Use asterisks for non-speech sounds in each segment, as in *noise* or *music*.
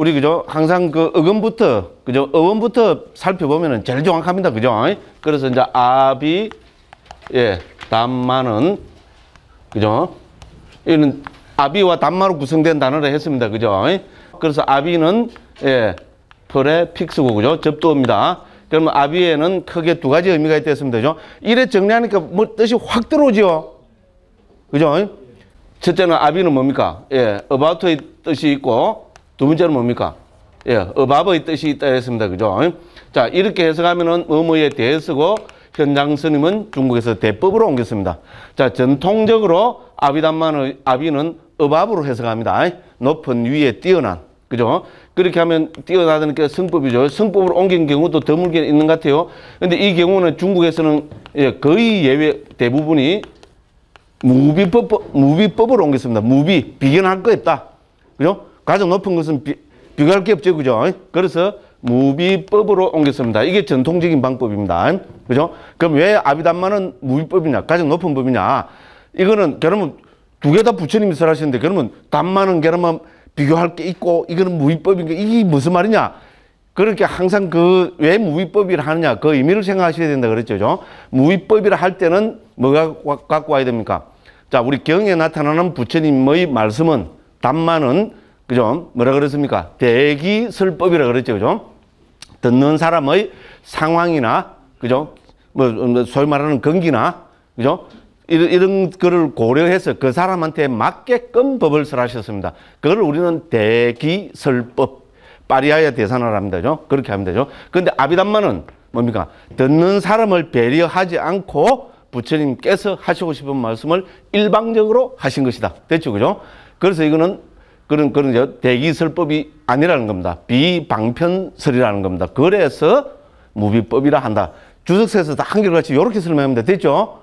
우리 그죠? 항상 그 어근부터 그죠? 어원부터 살펴보면은 제일 정확합니다. 그죠? 그래서 이제 아비 예, 단마는 그죠? 이는 아비와 단마로 구성된 단어를 했습니다. 그죠? 그래서 아비는 예, 프레픽스고 그죠? 접두입니다 그러면 아비에는 크게 두 가지 의미가 있다 습니다 그죠? 이래 정리하니까 뭐 뜻이 확 들어오죠? 그죠? 첫째는 아비는 뭡니까? 예, about의 뜻이 있고 두 번째는 뭡니까? 예, 어바의 뜻이 있다 했습니다. 그죠? 자, 이렇게 해석하면은 어머에 대해서고 현장 스님은 중국에서 대법으로 옮겼습니다. 자, 전통적으로 아비단만의 아비는 어밥으로 해석합니다. 높은 위에 뛰어난. 그죠? 그렇게 하면 뛰어나다는 게 승법이죠. 승법으로 옮긴 경우도 드물게 있는 것 같아요. 근데 이 경우는 중국에서는 예, 거의 예외 대부분이 무비법, 무비법으로 옮겼습니다. 무비, 비견할 거 없다. 그죠? 가장 높은 것은 비, 비교할 게 없죠. 그죠? 그래서 무비법으로 옮겼습니다. 이게 전통적인 방법입니다. 그죠? 그럼 왜 아비담마는 무비법이냐? 가장 높은 법이냐? 이거는 그러면 두 개 다 부처님이 설하시는데 그러면 담마는 그러면 비교할 게 있고 이거는 무비법인게 이게 무슨 말이냐? 그렇게 항상 그 왜 무위법이라 하느냐 그 의미를 생각하셔야 된다 그랬죠. 무위법이라 할 때는 뭐가 갖고 와야 됩니까? 자, 우리 경에 나타나는 부처님의 말씀은 담마는 그죠? 뭐라 그랬습니까? 대기설법이라 그랬죠. 그죠? 듣는 사람의 상황이나, 그죠? 뭐, 뭐 소위 말하는 건기나, 그죠? 이런, 이런 거를 고려해서 그 사람한테 맞게끔 법을 설하셨습니다. 그걸 우리는 대기설법, 파리아의 대산을합니다 그죠? 그렇게 하면 되죠. 그런데 아비담마는 뭡니까? 듣는 사람을 배려하지 않고 부처님께서 하시고 싶은 말씀을 일방적으로 하신 것이다. 됐죠? 그죠? 그래서 이거는 그런 그런 대기설법이 아니라는 겁니다. 비방편설이라는 겁니다. 그래서 무비법이라 한다. 주석에서 다 한결같이 이렇게 설명하면 됐죠?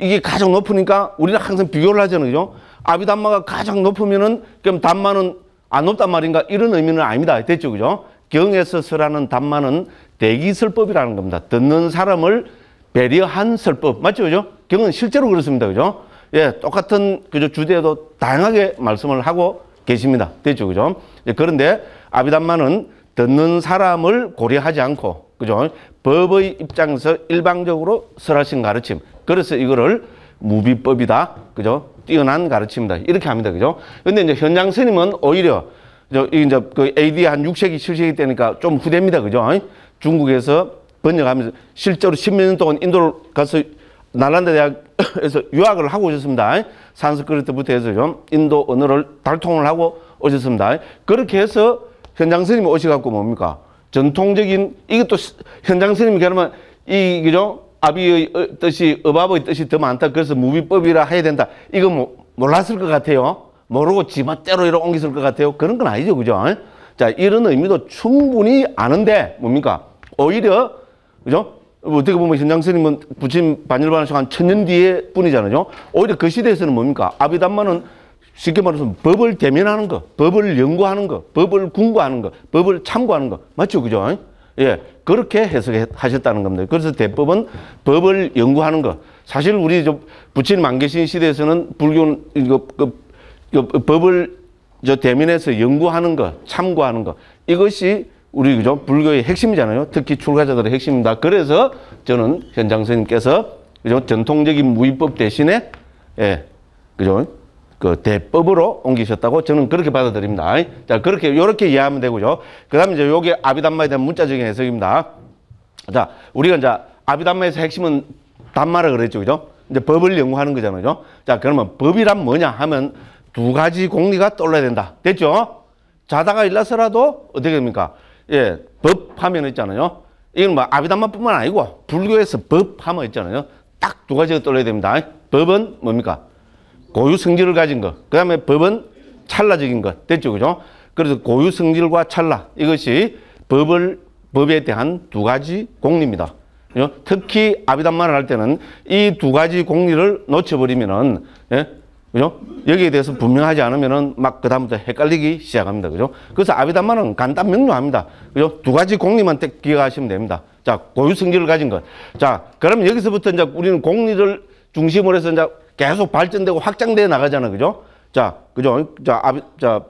이게 가장 높으니까 우리는 항상 비교를 하잖아요. 그죠? 아비단마가 가장 높으면은 그럼 단마는안 높단 말인가 이런 의미는 아닙니다. 됐죠? 그죠? 경에서 설하는 단마는 대기설법이라는 겁니다. 듣는 사람을 배려한 설법. 맞죠? 그죠? 경은 실제로 그렇습니다. 그죠? 예, 똑같은 그죠? 주제도 에 다양하게 말씀을 하고 계십니다. 됐죠, 그죠? 그런데 아비담마는 듣는 사람을 고려하지 않고, 그죠? 법의 입장에서 일방적으로 설하신 가르침. 그래서 이거를 무비법이다. 그죠? 뛰어난 가르침이다. 이렇게 합니다. 그죠? 근데 이제 현장 스님은 오히려 저 이제 그 AD 한 6세기, 7세기 때니까 좀 후대입니다. 그죠? 중국에서 번역하면서 실제로 10년 동안 인도를 가서 나란다 대학에서 *laughs* 유학을 하고 오셨습니다. 산스크리트부터 해서 좀 인도 언어를 달통을 하고 오셨습니다. 그렇게 해서 현장 스님이 오셔갖고 뭡니까? 전통적인 이것도 현장 스님이 그러면 이 그죠? 아비의 어, 뜻이 어바의 뜻이 더 많다. 그래서 무비법이라 해야 된다. 이거 뭐, 몰랐을 것 같아요. 모르고 지멋대로 이러 옮겼을 것 같아요. 그런 건 아니죠, 그죠? 자 이런 의미도 충분히 아는데 뭡니까? 오히려 그죠? 뭐 어떻게 보면 현장스님은 부친 반열반에서 한 천년 뒤에 뿐이잖아요. 오히려 그 시대에서는 뭡니까? 아비담마는 쉽게 말해서 법을 대면하는 거, 법을 연구하는 거, 법을 궁구하는 거, 법을 참고하는 거. 맞죠? 그죠? 예. 그렇게 해석하셨다는 겁니다. 그래서 대법은 법을 연구하는 거. 사실 우리 저 부처님 안 계신 시대에서는 불교는 이거, 그, 그, 법을 저 대면해서 연구하는 거, 참고하는 거. 이것이 우리 그죠? 불교의 핵심이잖아요. 특히 출가자들의 핵심입니다. 그래서 저는 현장 선생님께서 그죠? 전통적인 무위법 대신에 예. 그죠? 그 대법으로 옮기셨다고 저는 그렇게 받아들입니다. 자, 그렇게 요렇게 이해하면 되고요. 그다음에 이제 요게 아비담마에 대한 문자적인 해석입니다. 자, 우리가 이제 아비담마에서 핵심은 단마라 그랬죠. 그죠? 이제 법을 연구하는 거잖아요. 자, 그러면 법이란 뭐냐 하면 두 가지 공리가 떠올라야 된다. 됐죠? 자다가 일어서라도 어떻게 됩니까? 예, 법하면 있잖아요. 이건 뭐 아비담마뿐만 아니고 불교에서 법하면 있잖아요. 딱 두 가지가 떨어야 됩니다. 법은 뭡니까? 고유 성질을 가진 것. 그 다음에 법은 찰나적인 것. 됐죠, 그죠? 그래서 고유 성질과 찰나 이것이 법을 법에 대한 두 가지 공리입니다. 예, 특히 아비담마를 할 때는 이 두 가지 공리를 놓쳐버리면은 예? 그죠? 여기에 대해서 분명하지 않으면은 막 그다음부터 헷갈리기 시작합니다. 그죠? 그래서 아비담마는 간단 명료합니다. 그죠? 두 가지 공리만 딱 기억하시면 됩니다. 자, 고유 성질을 가진 것. 자, 그럼 여기서부터 이제 우리는 공리를 중심으로 해서 이제 계속 발전되고 확장돼 나가잖아. 그죠? 자, 그죠? 자, 아비, 자,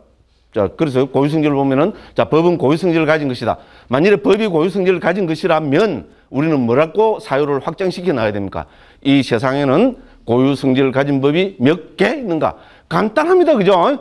자, 그래서 고유 성질을 보면은 자, 법은 고유 성질을 가진 것이다. 만일에 법이 고유 성질을 가진 것이라면 우리는 뭐라고 사유를 확장시켜 나가야 됩니까? 이 세상에는 고유 성질을 가진 법이 몇 개 있는가? 간단합니다. 그죠?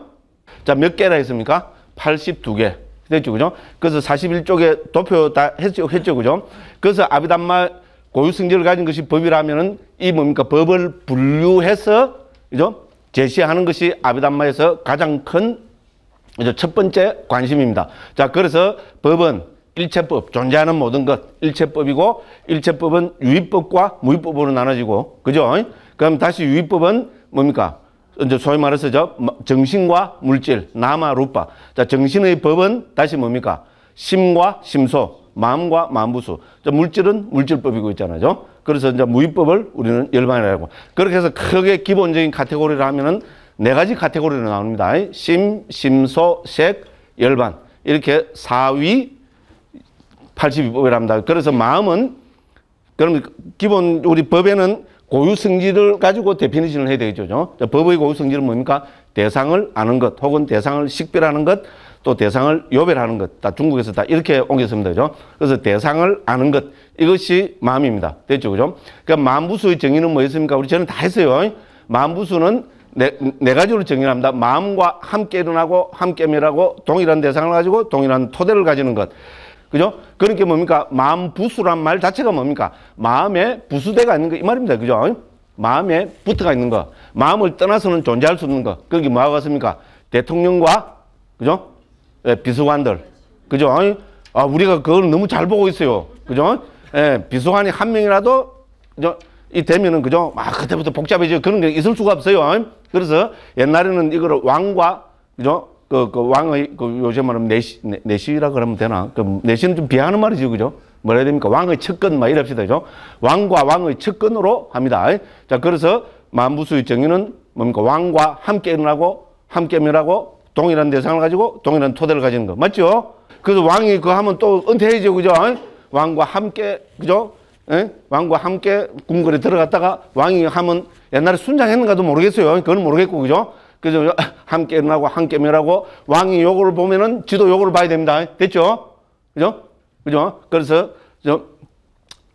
자, 몇 개라 했습니까? 82개. 됐죠. 그죠? 그래서 41쪽에 도표 다 했죠. 했죠. 그죠? 그래서 아비담마 고유 성질을 가진 것이 법이라면은 이 뭡니까? 법을 분류해서 그죠? 제시하는 것이 아비담마에서 가장 큰첫 번째 관심입니다. 자, 그래서 법은 일체법, 존재하는 모든 것, 일체법이고 일체법은 유입법과 무의법으로 나눠지고 그죠? 그럼 다시 유입법은 뭡니까? 이제 소위 말해서 저 정신과 물질, 나마, 루파. 자, 정신의 법은 다시 뭡니까? 심과 심소, 마음과 마음부수. 저 물질은 물질법이고 있잖아요. 그래서 이제 무의법을 우리는 열반이라고. 그렇게 해서 크게 기본적인 카테고리를 하면은 네 가지 카테고리로 나옵니다. 심, 심소, 색, 열반. 이렇게 사위 80이랍니다. 그래서 마음은 그럼 기본 우리 법에는 고유 성질을 가지고 데피니션을 해야 되겠죠. 법의 고유 성질은 뭡니까? 대상을 아는 것 혹은 대상을 식별하는 것 또 대상을 요별하는 것. 다 중국에서 다 이렇게 옮겼습니다. 그죠? 그래서 대상을 아는 것. 이것이 마음입니다. 됐죠. 그죠? 그러니까 만부수의 정의는 뭐였습니까? 우리 저는 다 했어요. 만부수는 네, 네 가지로 정의합니다. 마음과 함께 일어나고 함께 멸하고 동일한 대상을 가지고 동일한 토대를 가지는 것. 그죠? 그러니까 뭡니까? 마음 부수란 말 자체가 뭡니까? 마음에 부수대가 있는 거 이 말입니다. 그죠? 마음에 부트가 있는 거. 마음을 떠나서는 존재할 수 없는 거. 그게 뭐하고 같습니까? 대통령과 그죠? 예, 비서관들. 그죠? 아, 우리가 그걸 너무 잘 보고 있어요. 그죠? 예, 비서관이 한 명이라도 그죠? 이 되면은 그죠? 막 아, 그때부터 복잡해져요. 그런 게 있을 수가 없어요. 그래서 옛날에는 이거를 왕과 그죠? 그, 그 왕의 그 요새 말하면 내시 내시라 그러면 되나? 그 내시는 좀 비하하는 말이죠, 그죠? 뭐라 해야 됩니까? 왕의 측근 막 이럽시다, 그죠? 왕과 왕의 측근으로 합니다. 자, 그래서 만부수의 정의는 뭡니까? 왕과 함께 일어나고 함께 일하고 동일한 대상을 가지고 동일한 토대를 가지는 거 맞죠? 그래서 왕이 그 하면 또 은퇴해죠, 그죠? 왕과 함께 그죠? 에? 예? 왕과 함께 궁궐에 들어갔다가 왕이 하면 옛날에 순장했는가도 모르겠어요. 그건 모르겠고 그죠? 그죠 함께 게임하고 한게임이고 왕이 요거를 보면은 지도 요거를 봐야 됩니다. 됐죠? 그죠? 그죠? 그래서 저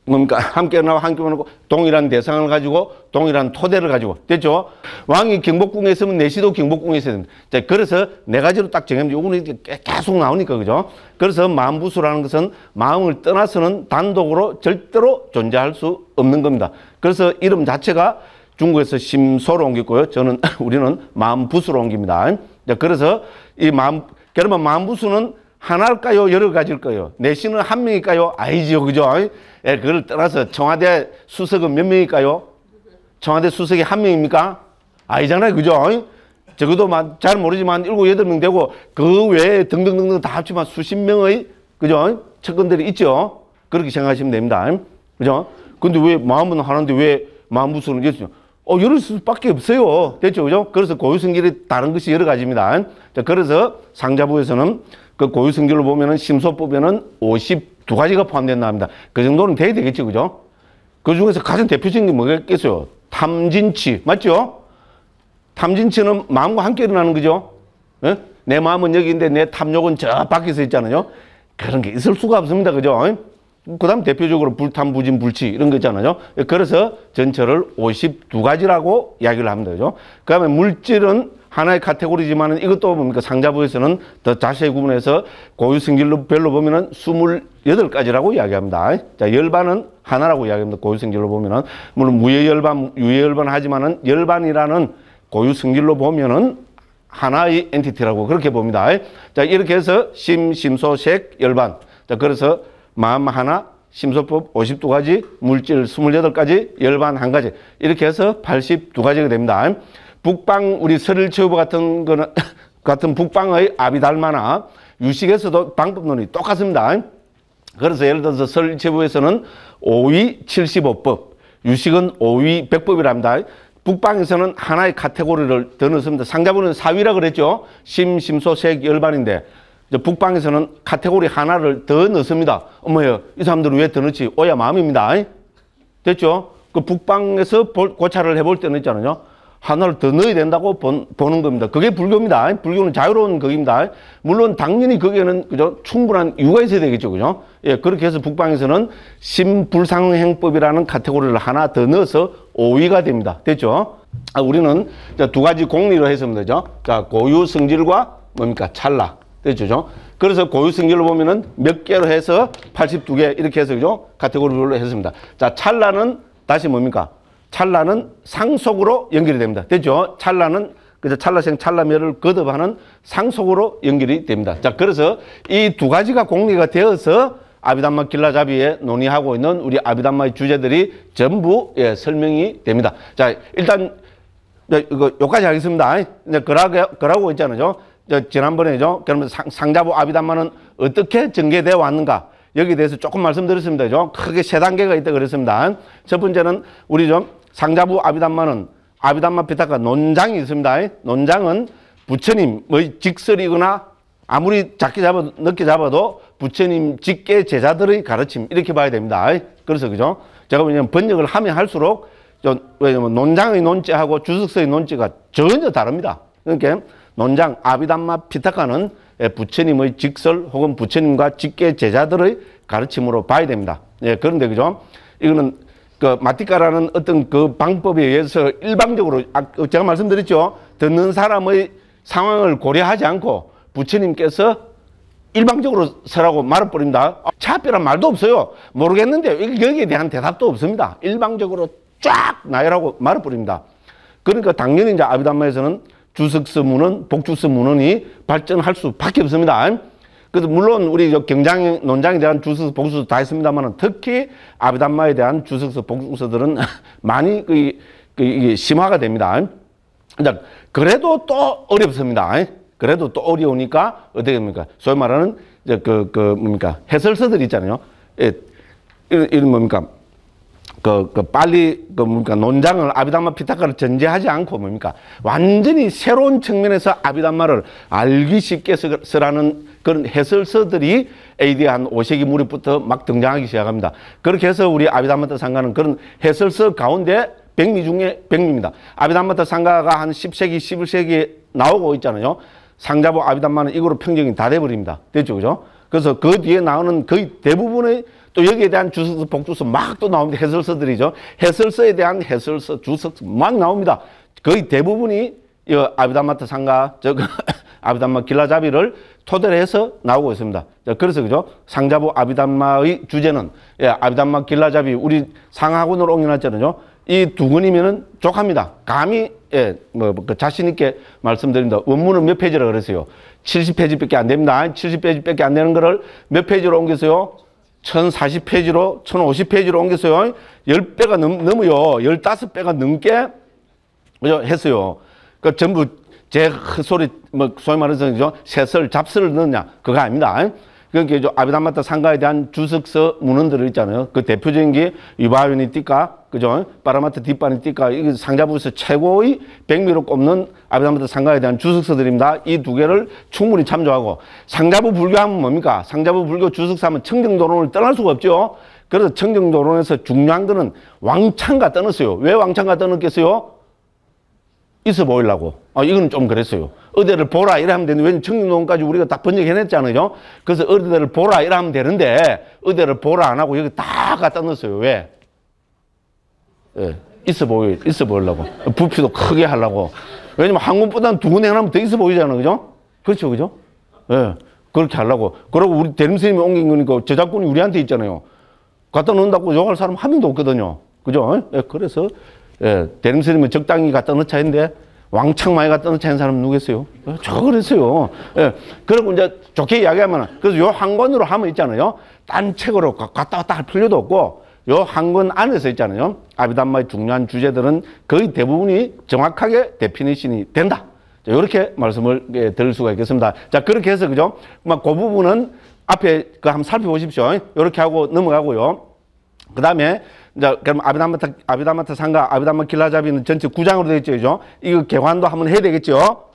뭡니까? 한 게임하고 한 게임하고 동일한 대상을 가지고 동일한 토대를 가지고 됐죠? 왕이 경복궁에 있으면 내시도 경복궁에 있어야 됩니다. 자, 그래서 네 가지로 딱 정해면 요거는 계속 나오니까 그죠? 그래서 만부수라는 것은 마음을 떠나서는 단독으로 절대로 존재할 수 없는 겁니다. 그래서 이름 자체가 중국에서 심소로 옮겼고요. 저는 *laughs* 우리는 만부수로 옮깁니다. 네, 그래서 이 만, 그러분 만부수는 하나일까요? 여러 가지일까요? 내신은 한 명일까요? 아니죠. 그죠? 예, 그걸 떠나서 청와대 수석은 몇 명일까요? 청와대 수석이 한 명입니까? 아니잖아요. 그죠? 적어도 잘 모르지만 일곱 여덟 명 되고 그 외에 등등등등 다 합치면 수십 명의 그죠? 측근들이 있죠. 그렇게 생각하시면 됩니다. 그죠? 근데 왜 마음은 하는데 왜 만부수는 이랬죠? 어, 이럴 수밖에 없어요. 됐죠? 그죠? 그래서 고유성질이 다른 것이 여러 가지입니다. 자, 그래서 상자부에서는 그고유성질을 보면은 심소법에는 52가지가 포함된다 합니다. 그 정도는 돼야 되겠죠? 그죠? 그 중에서 가장 대표적인 게 뭐겠어요? 탐진치. 맞죠? 탐진치는 마음과 함께 일어나는 거죠? 에? 예? 내 마음은 여기인데 내 탐욕은 저 밖에서 있잖아요. 그런 게 있을 수가 없습니다. 그죠? 그다음 대표적으로 불탄, 부진, 불치 이런 거 있잖아요. 그래서 전철을 52가지라고 이야기를 하면 되죠. 그다음에 물질은 하나의 카테고리지만 이것도 뭡니까 상자부에서는 더 자세히 구분해서 고유 성질별로 로 보면은 28가지라고 이야기합니다. 자, 열반은 하나라고 이야기합니다. 고유 성질로 보면은 물론 무예 열반, 유예 열반 하지만은 열반이라는 고유 성질로 보면은 하나의 엔티티라고 그렇게 봅니다. 자, 이렇게 해서 심, 심소, 색, 열반. 자, 그래서 마음 하나, 심소법 52가지, 물질 28가지, 열반 한가지 이렇게 해서 82가지가 됩니다. 북방 우리 서릴체우부 같은 거는 *laughs* 같은 북방의 아비달마나 유식에서도 방법론이 똑같습니다. 그래서 예를 들어서 설제체부에서는 5위 75법, 유식은 5위 100법이랍니다. 북방에서는 하나의 카테고리를 더 넣습니다. 상자분는 4위라 그랬죠. 심, 심소, 색, 열반인데 북방에서는 카테고리 하나를 더 넣습니다. 어머요, 이 사람들은 왜 더 넣지? 오야 마음입니다. 됐죠? 그 북방에서 고찰을 해볼 때는 있잖아요. 하나를 더 넣어야 된다고 보는 겁니다. 그게 불교입니다. 불교는 자유로운 거입니다. 물론 당연히 거기에는 그죠? 충분한 이유가 있어야 되겠죠. 그죠? 예, 그렇게 해서 북방에서는 심불상행법이라는 카테고리를 하나 더 넣어서 5위가 됩니다. 됐죠? 아, 우리는 두 가지 공리로 했으면 되죠. 자, 고유 성질과 뭡니까? 찰나. 됐죠? 그래서 고유 승률로 보면은 몇 개로 해서 82개 이렇게 해서 그죠? 카테고리별로 했습니다. 자, 찰나는 다시 뭡니까? 찰나는 상속으로 연결이 됩니다. 됐죠? 찰나는 그래서 찰나생 찰나멸을 거듭하는 상속으로 연결이 됩니다. 자, 그래서 이 두 가지가 공리가 되어서 아비담마 길라잡이에 논의하고 있는 우리 아비담마의 주제들이 전부 예, 설명이 됩니다. 자, 일단 네, 이거 여기까지 하겠습니다. 이제 그라고 그라고 있잖아요. 저 지난번에 죠 그러면 상자부 상아비담만은 어떻게 전개되어 왔는가 여기에 대해서 조금 말씀드렸습니다. 죠 크게 세 단계가 있다 그랬습니다. 첫 번째는 우리 좀 상자부 아비담만은 아비담마 비타카 논장이 있습니다. 논장은 부처님의 뭐 직설이거나 아무리 작게 잡아도 늦게 잡아도 부처님 직계 제자들의 가르침 이렇게 봐야 됩니다. 그래서 그죠? 제가 왜냐면 번역을 하면 할수록 왜냐면 뭐 논장의 논지하고 주석서의 논지가 전혀 다릅니다. 그러니까 논장 아비담마 피타카는 예, 부처님의 직설 혹은 부처님과 직계 제자들의 가르침으로 봐야 됩니다. 예, 그런데 그죠? 이거는 그 마티카라는 어떤 그 방법에 의해서 일방적으로 아, 그 제가 말씀드렸죠. 듣는 사람의 상황을 고려하지 않고 부처님께서 일방적으로 서라고 말을 뿌립니다. 아, 차별한 말도 없어요. 모르겠는데 여기에 대한 대답도 없습니다. 일방적으로 쫙 나열하고 말을 뿌립니다. 그러니까 당연히 이제 아비담마에서는 주석서 문헌, 복주서 문헌이 발전할 수밖에 없습니다. 그래서 물론 우리 경장 논장에 대한 주석서, 복주서 다 있습니다만 특히 아비담마에 대한 주석서, 복주서들은 *laughs* 많이 그, 그, 심화가 됩니다. 그래도 또 어렵습니다. 그래도 또 어려우니까 어떻게 됩니까? 소위 말하는 그, 그 뭡니까? 해설서들 있잖아요. 예, 이런 뭡니까? 그, 그 빨리 그 뭡니까 논장을 아비담마 피타카를 전제하지 않고 뭡니까 완전히 새로운 측면에서 아비담마를 알기 쉽게 쓰라는 그런 해설서들이 AD 한 5세기 무렵부터 막 등장하기 시작합니다. 그렇게 해서 우리 아비담마타 상가는 그런 해설서 가운데 백미 중에 백미입니다. 아비담마타 상가가 한 10세기, 11세기에 나오고 있잖아요. 상자부 아비담마는 이거로 평정이 다 돼버립니다. 됐죠, 그죠? 그래서 그 뒤에 나오는 거의 대부분의 또 여기에 대한 주석서, 복주서 막 또 나옵니다. 해설서들이죠. 해설서에 대한 해설서, 주석서 막 나옵니다. 거의 대부분이 아비담마트 상가, 즉 그 *laughs* 아비담마 길라잡이를 토대로 해서 나오고 있습니다. 그래서 그죠? 상자부 아비담마의 주제는 예, 아비담마 길라잡이 우리 상하군으로 옮겨놨 잖아요이 두근이면은 족합니다. 감히 예, 뭐, 그 자신 있게 말씀드립니다. 원문은 몇 페이지라 그랬어요? 70페이지밖에 안 됩니다. 70페이지밖에 안 되는 거를 몇 페이지로 옮겨서요? 1040페이지로 1050페이지로 옮겼어요. 10배가 넘, 넘어요. 15배가 넘게 그죠? 했어요. 그니까 전부 제 그 소리 뭐 소위 말해서 그죠? 새설 잡설을 넣느냐 그거 아닙니다. 그렇게 그러니까 그아비다마타 상가에 대한 주석서 문헌들 있잖아요. 그 대표적인 게 유바유니티카, 그죠? 바라마타뒷바니티카 이게 상자부에서 최고의 백미로 꼽는 아비다마타 상가에 대한 주석서들입니다. 이 두 개를 충분히 참조하고 상자부 불교하면 뭡니까? 상자부 불교 주석사면 청정도론을 떠날 수가 없죠. 그래서 청정도론에서 중요한 거는 왕창가 떠났어요. 왜 왕창가 떠났겠어요? 있어 보이려고. 아, 이거는 좀 그랬어요. 어디를 보라 이러면 되는데 왠 청림동까지 우리가 다 번역해냈잖아요. 그래서 어디를 보라 이러면 되는데 어디를 보라 안 하고 여기 다 갖다 넣었어요. 왜? 예. 있어 보이 있어 보이려고 부피도 크게 하려고 왜냐면 한 군보다는 두 군데 하면 더 있어 보이잖아요. 그죠? 그렇죠. 그죠? 예. 그렇게 하려고. 그러고 우리 대림스님이 옮긴 거니까 저작권이 우리한테 있잖아요. 갖다 놓는다고 욕할 사람 한 명도 없거든요. 그죠? 예, 그래서, 예, 대림스님은 적당히 갖다 넣자 했는데, 왕창 많이 갔다 놓지 않은 사람 누구겠어요? 예, 저 그랬어요. 예. 그리고 이제 좋게 이야기하면, 그래서 요 한 권으로 하면 있잖아요. 딴 책으로 갔다 왔다 할 필요도 없고, 요 한 권 안에서 있잖아요. 아비담마의 중요한 주제들은 거의 대부분이 정확하게 데피니션이 된다. 이렇게 말씀을 들을 예, 수가 있겠습니다. 자, 그렇게 해서, 그죠? 막그 부분은 앞에 그 한번 살펴보십시오. 이렇게 하고 넘어가고요. 그 다음에 이 그럼 아비담마타 아비다마타 상가 아비다마 길라잡이는 전체 구장으로 되어 있죠, 그죠? 이거 개관도 한번 해야 되겠죠.